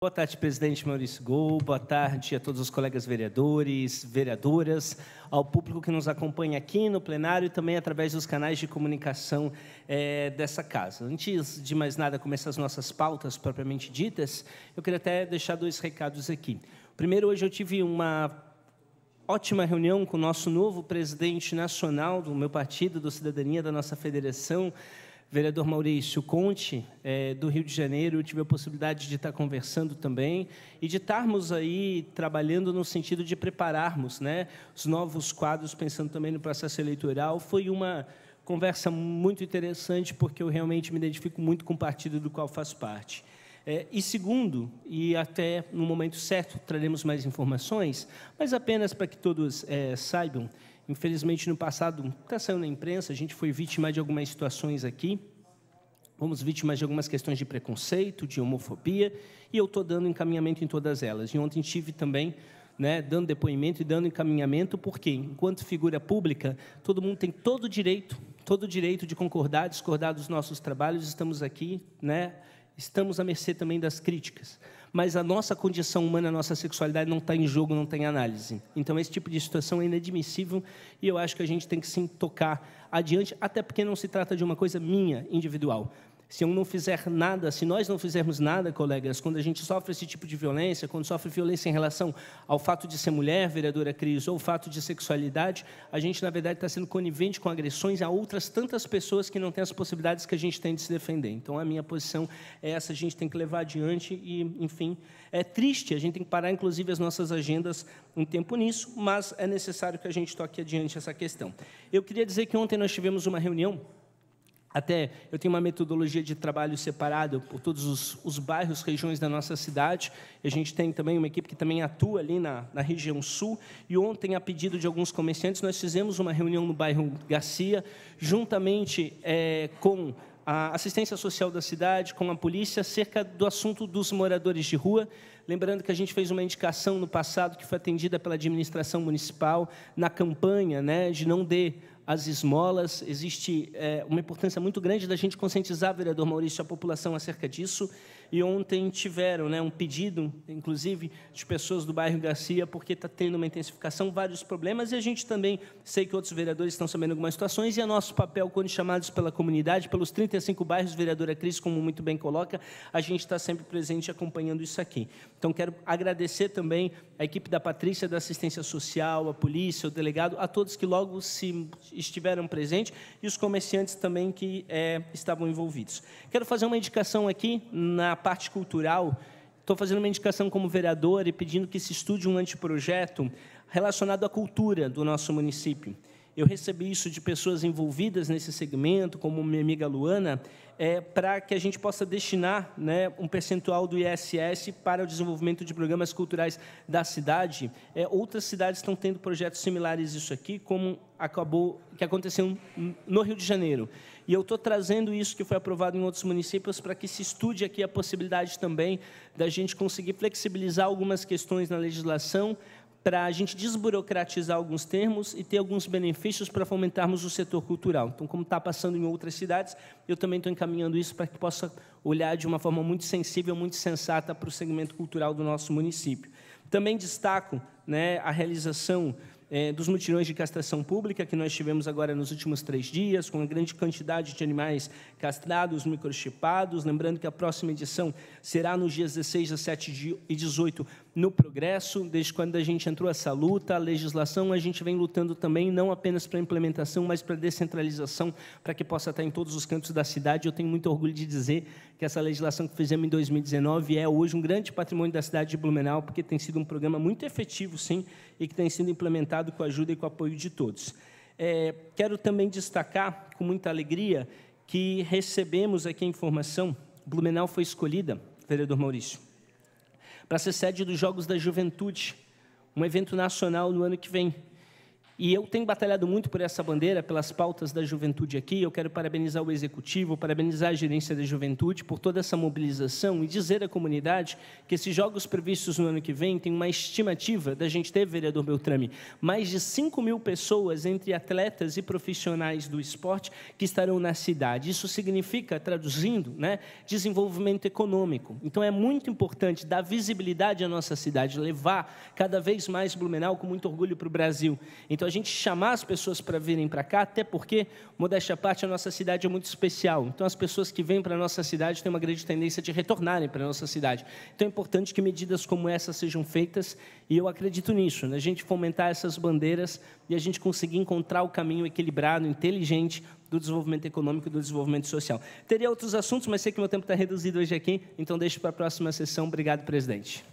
Boa tarde, presidente Maurício Gol. Boa tarde a todos os colegas vereadores, vereadoras, ao público que nos acompanha aqui no plenário e também através dos canais de comunicação é, dessa casa. Antes de mais nada, começar as nossas pautas propriamente ditas, eu queria até deixar dois recados aqui. Primeiro, hoje eu tive uma ótima reunião com o nosso novo presidente nacional do meu partido, do Cidadania, da nossa federação, Vereador Maurício Conte, é, do Rio de Janeiro, eu tive a possibilidade de estar conversando também e de estarmos aí trabalhando no sentido de prepararmos né, os novos quadros, pensando também no processo eleitoral. Foi uma conversa muito interessante, porque eu realmente me identifico muito com o partido do qual faço parte. É, e segundo, e até no momento certo traremos mais informações, mas apenas para que todos é, saibam, Infelizmente, no passado, está saiu na imprensa, a gente foi vítima de algumas situações aqui. Fomos vítimas de algumas questões de preconceito, de homofobia, e eu estou dando encaminhamento em todas elas. E ontem tive também né, dando depoimento e dando encaminhamento, porque, enquanto figura pública, todo mundo tem todo o direito, todo o direito de concordar, discordar dos nossos trabalhos, estamos aqui, né, estamos à mercê também das críticas. Mas a nossa condição humana, a nossa sexualidade não está em jogo, não tem tá análise. Então, esse tipo de situação é inadmissível e eu acho que a gente tem que se tocar adiante, até porque não se trata de uma coisa minha, individual se eu não fizer nada, se nós não fizermos nada, colegas, quando a gente sofre esse tipo de violência, quando sofre violência em relação ao fato de ser mulher, vereadora Cris, ou o fato de sexualidade, a gente, na verdade, está sendo conivente com agressões a outras tantas pessoas que não têm as possibilidades que a gente tem de se defender. Então, a minha posição é essa, a gente tem que levar adiante e, enfim, é triste, a gente tem que parar, inclusive, as nossas agendas um tempo nisso, mas é necessário que a gente toque adiante essa questão. Eu queria dizer que ontem nós tivemos uma reunião até eu tenho uma metodologia de trabalho separada por todos os, os, bairros, regiões da nossa cidade. A gente tem também uma equipe que também atua ali na, na região sul. E ontem, a pedido de alguns comerciantes, nós fizemos uma reunião no bairro Garcia, juntamente é, com a assistência social da cidade, com a polícia, acerca do assunto dos moradores de rua. Lembrando que a gente fez uma indicação no passado que foi atendida pela administração municipal na campanha né, de não dê as esmolas, existe é, uma importância muito grande da gente conscientizar, vereador Maurício, a população acerca disso. E ontem tiveram né, um pedido, inclusive, de pessoas do bairro Garcia, porque está tendo uma intensificação, vários problemas, e a gente também, sei que outros vereadores estão sabendo algumas situações, e é nosso papel, quando chamados pela comunidade, pelos 35 bairros, vereadora Cris, como muito bem coloca, a gente está sempre presente acompanhando isso aqui. Então, quero agradecer também a equipe da Patrícia, da Assistência Social, a polícia, o delegado, a todos que logo se estiveram presentes e os comerciantes também que é, estavam envolvidos. Quero fazer uma indicação aqui na parte cultural. Estou fazendo uma indicação como vereador e pedindo que se estude um anteprojeto relacionado à cultura do nosso município. Eu recebi isso de pessoas envolvidas nesse segmento, como minha amiga Luana, é, para que a gente possa destinar né, um percentual do ISS para o desenvolvimento de programas culturais da cidade. É, outras cidades estão tendo projetos similares a isso aqui, como acabou que aconteceu no Rio de Janeiro. E eu estou trazendo isso que foi aprovado em outros municípios para que se estude aqui a possibilidade também da gente conseguir flexibilizar algumas questões na legislação para a gente desburocratizar alguns termos e ter alguns benefícios para fomentarmos o setor cultural. Então, como está passando em outras cidades, eu também estou encaminhando isso para que possa olhar de uma forma muito sensível, muito sensata para o segmento cultural do nosso município. Também destaco né, a realização é, dos mutirões de castração pública que nós tivemos agora nos últimos três dias, com a grande quantidade de animais castrados, microchipados. Lembrando que a próxima edição será nos dias 16, 17 e 18 no Progresso. Desde quando a gente entrou essa luta, a legislação, a gente vem lutando também, não apenas para a implementação, mas para a descentralização, para que possa estar em todos os cantos da cidade. Eu tenho muito orgulho de dizer que essa legislação que fizemos em 2019 é hoje um grande patrimônio da cidade de Blumenau, porque tem sido um programa muito efetivo, sim, e que tem sido implementado com a ajuda e com o apoio de todos. É, quero também destacar, com muita alegria, que recebemos aqui a informação, Blumenau foi escolhida, vereador Maurício, para ser sede dos Jogos da Juventude, um evento nacional no ano que vem. E eu tenho batalhado muito por essa bandeira, pelas pautas da juventude aqui. Eu quero parabenizar o executivo, parabenizar a gerência da juventude por toda essa mobilização e dizer à comunidade que esses jogos previstos no ano que vem tem uma estimativa da gente ter, vereador Beltrame, mais de 5 mil pessoas, entre atletas e profissionais do esporte, que estarão na cidade. Isso significa, traduzindo, né, desenvolvimento econômico. Então é muito importante dar visibilidade à nossa cidade, levar cada vez mais Blumenau com muito orgulho para o Brasil. Então a gente chamar as pessoas para virem para cá, até porque, modéstia à parte, a nossa cidade é muito especial. Então, as pessoas que vêm para a nossa cidade têm uma grande tendência de retornarem para a nossa cidade. Então, é importante que medidas como essa sejam feitas, e eu acredito nisso, na né? gente fomentar essas bandeiras e a gente conseguir encontrar o caminho equilibrado, inteligente, do desenvolvimento econômico e do desenvolvimento social. Teria outros assuntos, mas sei que meu tempo está reduzido hoje aqui, então deixo para a próxima sessão. Obrigado, presidente.